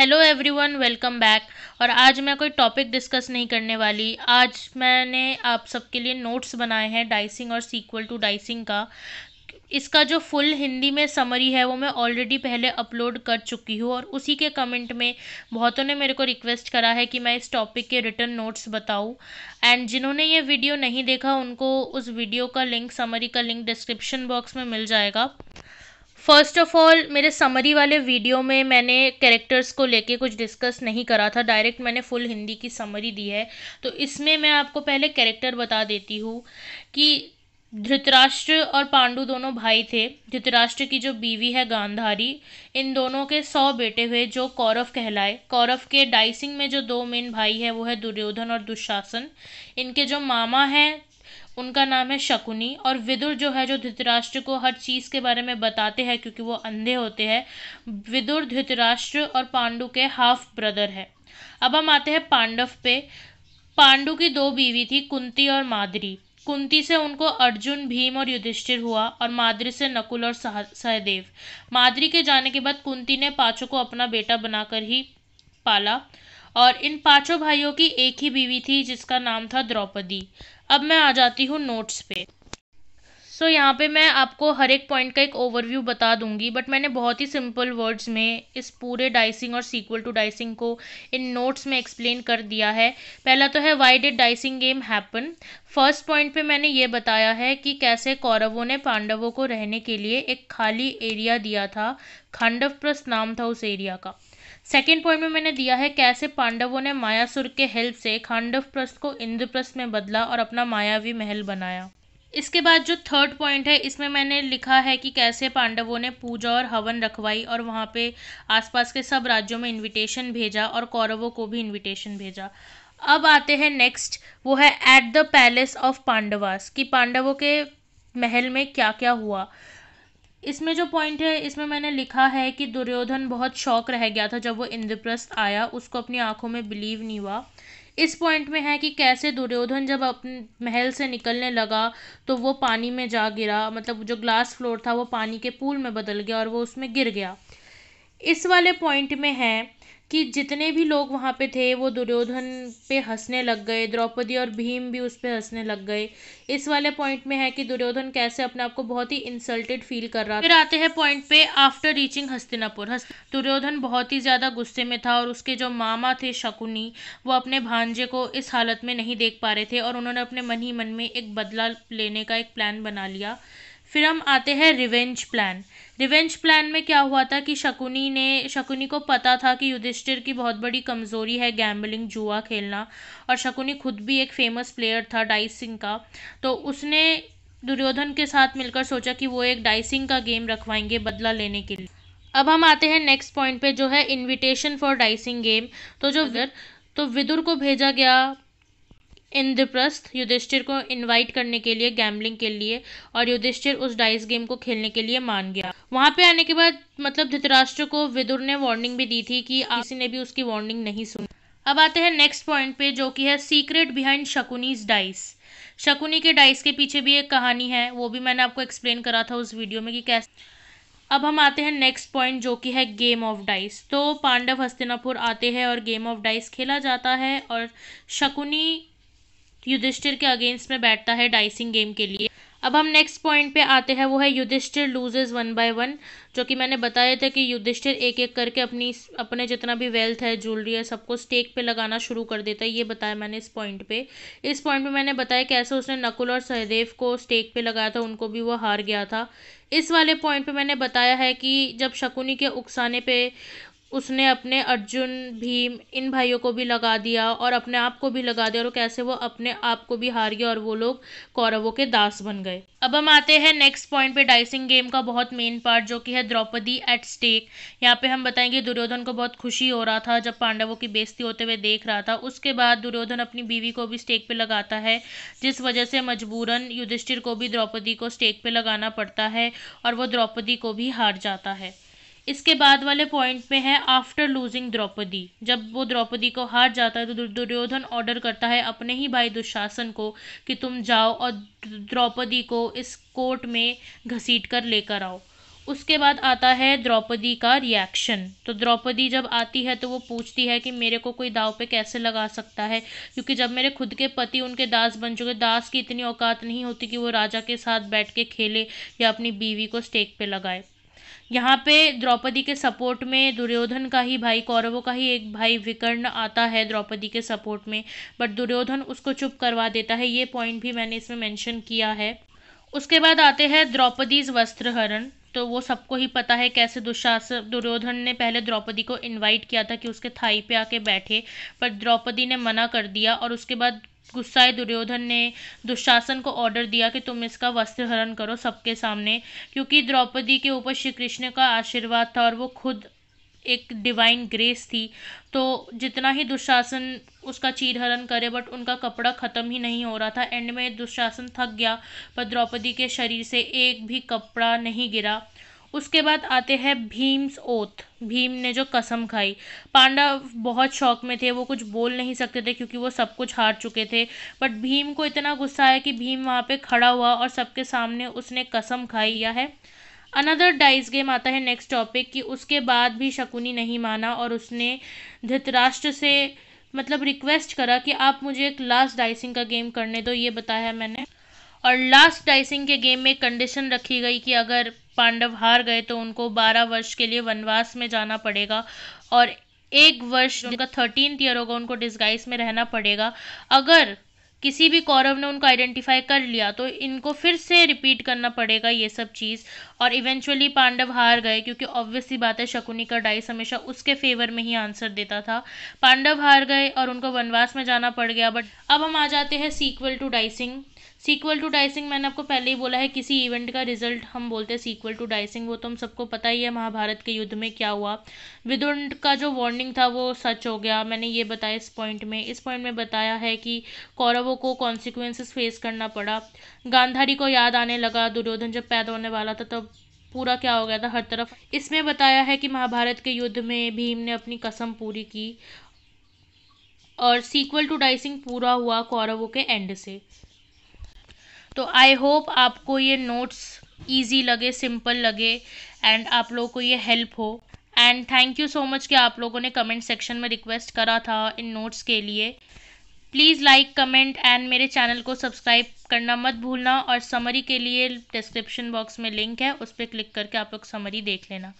hello everyone welcome back और आज मैं कोई टॉपिक डिस्कस नहीं करने वाली आज मैंने आप सबके लिए नोट्स बनाए हैं डाइसिंग और सीक्वल टू डाइसिंग का इसका जो फुल हिंदी में समरी है वो मैं ऑलरेडी पहले अपलोड कर चुकी हूँ और उसी के कमेंट में बहुतों ने मेरे को रिक्वेस्ट करा है कि मैं इस टॉपिक के रिटर्न नोट्स बताऊँ एंड जिन्होंने ये वीडियो नहीं देखा उनको उस वीडियो का लिंक समरी का लिंक डिस्क्रिप्शन बॉक्स में मिल जाएगा फर्स्ट ऑफ ऑल मेरे समरी वाले वीडियो में मैंने कैरेक्टर्स को लेके कुछ डिस्कस नहीं करा था डायरेक्ट मैंने फुल हिंदी की समरी दी है तो इसमें मैं आपको पहले कैरेक्टर बता देती हूँ कि धृतराष्ट्र और पांडु दोनों भाई थे धृतराष्ट्र की जो बीवी है गांधारी इन दोनों के सौ बेटे हुए जो कौरव कहलाए कौरव के डाइसिंग में जो दो मेन भाई है वो है दुर्योधन और दुशासन इनके जो मामा हैं उनका नाम है शकुनी और विदुर जो है जो धृतराष्ट्र को हर चीज़ के बारे में बताते हैं क्योंकि वो अंधे होते हैं विदुर धृतराष्ट्र और पांडु के हाफ ब्रदर हैं अब हम आते हैं पांडव पे पांडु की दो बीवी थी कुंती और माद्री कुंती से उनको अर्जुन भीम और युधिष्ठिर हुआ और माद्री से नकुल और सहदेव माद्री के जाने के बाद कुंती ने पाचों को अपना बेटा बनाकर ही पाला और इन पांचों भाइयों की एक ही बीवी थी जिसका नाम था द्रौपदी अब मैं आ जाती हूँ नोट्स पे सो so, यहाँ पे मैं आपको हर एक पॉइंट का एक ओवरव्यू बता दूंगी बट मैंने बहुत ही सिंपल वर्ड्स में इस पूरे डाइसिंग और सीक्वल टू डाइसिंग को इन नोट्स में एक्सप्लेन कर दिया है पहला तो है why did dicing game happen first point पे मैंने ये बताया है कि कैसे कौरवों ने पांडवों को रहने के लिए एक खाली एरिया दिया था खांडव नाम था उस एरिया का सेकेंड पॉइंट में मैंने दिया है कैसे पांडवों ने मायासुर के हेल्प से खांडव प्रस्थ को इंद्रप्रस्थ में बदला और अपना मायावी महल बनाया इसके बाद जो थर्ड पॉइंट है इसमें मैंने लिखा है कि कैसे पांडवों ने पूजा और हवन रखवाई और वहाँ पे आसपास के सब राज्यों में इनविटेशन भेजा और कौरवों को भी इनविटेशन भेजा अब आते हैं नेक्स्ट वो है at the palace of Pandavas कि पांडवों के महल में क्या क्या हुआ इसमें जो पॉइंट है इसमें मैंने लिखा है कि दुर्योधन बहुत शौक रह गया था जब वो इंद्रप्रस्थ आया उसको अपनी आंखों में बिलीव नहीं हुआ इस पॉइंट में है कि कैसे दुर्योधन जब अपने महल से निकलने लगा तो वो पानी में जा गिरा मतलब जो ग्लास फ्लोर था वो पानी के पूल में बदल गया और वो उसमें गिर गया इस वाले पॉइंट में है कि जितने भी लोग वहाँ पे थे वो दुर्योधन पे हंसने लग गए द्रौपदी और भीम भी उस पर हंसने लग गए इस वाले पॉइंट में है कि दुर्योधन कैसे अपने आप को बहुत ही इंसल्टेड फील कर रहा फिर आते हैं पॉइंट पे आफ्टर रीचिंग हस्तिनापुर दुर्योधन बहुत ही ज़्यादा गुस्से में था और उसके जो मामा थे शकुनी वो अपने भांजे को इस हालत में नहीं देख पा रहे थे और उन्होंने अपने मन ही मन में एक बदला लेने का एक प्लान बना लिया फिर हम आते हैं रिवेंज प्लान रिवेंज प्लान में क्या हुआ था कि शकुनी ने शकुनी को पता था कि युधिष्ठिर की बहुत बड़ी कमज़ोरी है गैम्बलिंग जुआ खेलना और शकुनी खुद भी एक फेमस प्लेयर था डाइसिंग का तो उसने दुर्योधन के साथ मिलकर सोचा कि वो एक डाइसिंग का गेम रखवाएंगे बदला लेने के लिए अब हम आते हैं नेक्स्ट पॉइंट पे जो है इनविटेशन फॉर डाइसिंग गेम तो जो विदुर तो विदुर को भेजा गया इंद्रप्रस्थ युधिष्ठिर को इनवाइट करने के लिए गैम्बलिंग के लिए और युधिष्ठिर उस डाइस गेम को खेलने के लिए मान गया वहाँ पे आने के बाद मतलब धृतराष्ट्र को विदुर ने वार्निंग भी दी थी कि किसी ने भी उसकी वार्निंग नहीं सुनी अब आते हैं नेक्स्ट पॉइंट पे जो कि है secret behind Shakuni's dice Shakuni के डाइस के पीछे भी एक कहानी है वो भी मैंने आपको एक्सप्लेन करा था उस वीडियो में कि कैसे अब हम आते हैं नेक्स्ट पॉइंट जो कि है गेम ऑफ डाइस तो पांडव हस्तिनापुर आते हैं और गेम ऑफ डाइस खेला जाता है और शकुनी युधिष्ठिर के अगेंस्ट में बैठता है डाइसिंग गेम के लिए अब हम नेक्स्ट पॉइंट पे आते हैं वो है Yudhishthira loses one by one जो कि मैंने बताया था कि युधिष्ठिर एक एक करके अपनी अपने जितना भी वेल्थ है ज्वेलरी है सबको स्टेक पे लगाना शुरू कर देता है ये बताया मैंने इस पॉइंट पे इस पॉइंट पे मैंने बताया कैसे उसने नकुल और सहदेव को स्टेक पे लगाया था उनको भी वो हार गया था इस वाले पॉइंट पे मैंने बताया है कि जब शकुनी के उकसाने पे उसने अपने अर्जुन भीम इन भाइयों को भी लगा दिया और अपने आप को भी लगा दिया और कैसे वो अपने आप को भी हार गया और वो लोग कौरवों के दास बन गए अब हम आते हैं नेक्स्ट पॉइंट पे डाइसिंग गेम का बहुत मेन पार्ट जो कि है द्रौपदी एट स्टेक यहाँ पे हम बताएंगे दुर्योधन को बहुत खुशी हो रहा था जब पांडवों की बेस्ती होते हुए देख रहा था उसके बाद दुर्योधन अपनी बीवी को भी स्टेक पे लगाता है जिस वजह से मजबूरन युधिष्ठिर को भी द्रौपदी को स्टेक पे लगाना पड़ता है और वो द्रौपदी को भी हार जाता है इसके बाद वाले पॉइंट पे है आफ्टर लूजिंग द्रौपदी जब वो द्रौपदी को हार जाता है तो दुर्योधन ऑर्डर करता है अपने ही भाई दुशासन को कि तुम जाओ और द्रौपदी को इस कोर्ट में घसीट कर लेकर आओ उसके बाद आता है द्रौपदी का रिएक्शन तो द्रौपदी जब आती है तो वो पूछती है कि मेरे को कोई दाव पे कैसे लगा सकता है क्योंकि जब मेरे खुद के पति उनके दास बन चुके दास की इतनी औकात नहीं होती कि वो राजा के साथ बैठ के खेले या अपनी बीवी को स्टेक पे लगाए यहाँ पे द्रौपदी के सपोर्ट में दुर्योधन का ही भाई कौरवों का ही एक भाई विकर्ण आता है द्रौपदी के सपोर्ट में बट दुर्योधन उसको चुप करवा देता है ये पॉइंट भी मैंने इसमें मेंशन किया है उसके बाद आते हैं द्रौपदीज वस्त्रहरण तो वो सबको ही पता है कैसे दुशासन दुर्योधन ने पहले द्रौपदी को इनवाइट किया था कि उसके थाई पे आके बैठे पर द्रौपदी ने मना कर दिया और उसके बाद गुस्साए दुर्योधन ने दुशासन को ऑर्डर दिया कि तुम इसका वस्त्र हरण करो सबके सामने क्योंकि द्रौपदी के ऊपर श्री कृष्ण का आशीर्वाद था और वो खुद एक डिवाइन ग्रेस थी तो जितना ही दुशासन उसका चीरहरण करे बट उनका कपड़ा ख़त्म ही नहीं हो रहा था एंड में दुशासन थक गया पर द्रौपदी के शरीर से एक भी कपड़ा नहीं गिरा उसके बाद आते हैं भीम्स ओथ भीम ने जो कसम खाई पांडव बहुत शौक में थे वो कुछ बोल नहीं सकते थे क्योंकि वो सब कुछ हार चुके थे बट भीम को इतना गुस्सा आया कि भीम वहाँ पे खड़ा हुआ और सबके सामने उसने कसम खाई यह है अनदर डाइस गेम आता है नेक्स्ट टॉपिक कि उसके बाद भी शकुनी नहीं माना और उसने धृतराष्ट्र से मतलब रिक्वेस्ट करा कि आप मुझे एक लास्ट डाइसिंग का गेम करने दो ये बताया मैंने और लास्ट डाइसिंग के गेम में कंडीशन रखी गई कि अगर पांडव हार गए तो उनको बारह वर्ष के लिए वनवास में जाना पड़ेगा और एक वर्ष उनका थर्टीन ईयर होगा उनको डिस्गाइस में रहना पड़ेगा अगर किसी भी कौरव ने उनको आइडेंटिफाई कर लिया तो इनको फिर से रिपीट करना पड़ेगा ये सब चीज़ और इवेंचुअली पांडव हार गए क्योंकि ऑब्वियसली बात है शकुनी का डाइस हमेशा उसके फेवर में ही आंसर देता था पांडव हार गए और उनको वनवास में जाना पड़ गया बट अब हम आ जाते हैं sequel to dicing sequel to dicing मैंने आपको पहले ही बोला है किसी इवेंट का रिजल्ट हम बोलते हैं सीक्वल टू डाइसिंग वो तो हम सबको पता ही है महाभारत के युद्ध में क्या हुआ विदुर का जो वार्निंग था वो सच हो गया मैंने ये बताया इस पॉइंट में इस पॉइंट में बताया है कि कौरवों को कॉन्सिक्वेंसेस फेस करना पड़ा गांधारी को याद आने लगा दुर्योधन जब पैदा होने वाला था तब पूरा क्या हो गया था हर तरफ इसमें बताया है कि महाभारत के युद्ध में भीम ने अपनी कसम पूरी की और सीक्वल टू डाइसिंग पूरा हुआ कौरवों के एंड से तो आई होप आपको ये नोट्स ईजी लगे सिंपल लगे एंड आप लोगों को ये हेल्प हो and thank you so much कि आप लोगों ने कमेंट सेक्शन में रिक्वेस्ट करा था इन नोट्स के लिए प्लीज़ लाइक कमेंट एंड मेरे चैनल को सब्सक्राइब करना मत भूलना और समरी के लिए डिस्क्रिप्शन बॉक्स में लिंक है उस पर क्लिक करके आप लोग समरी देख लेना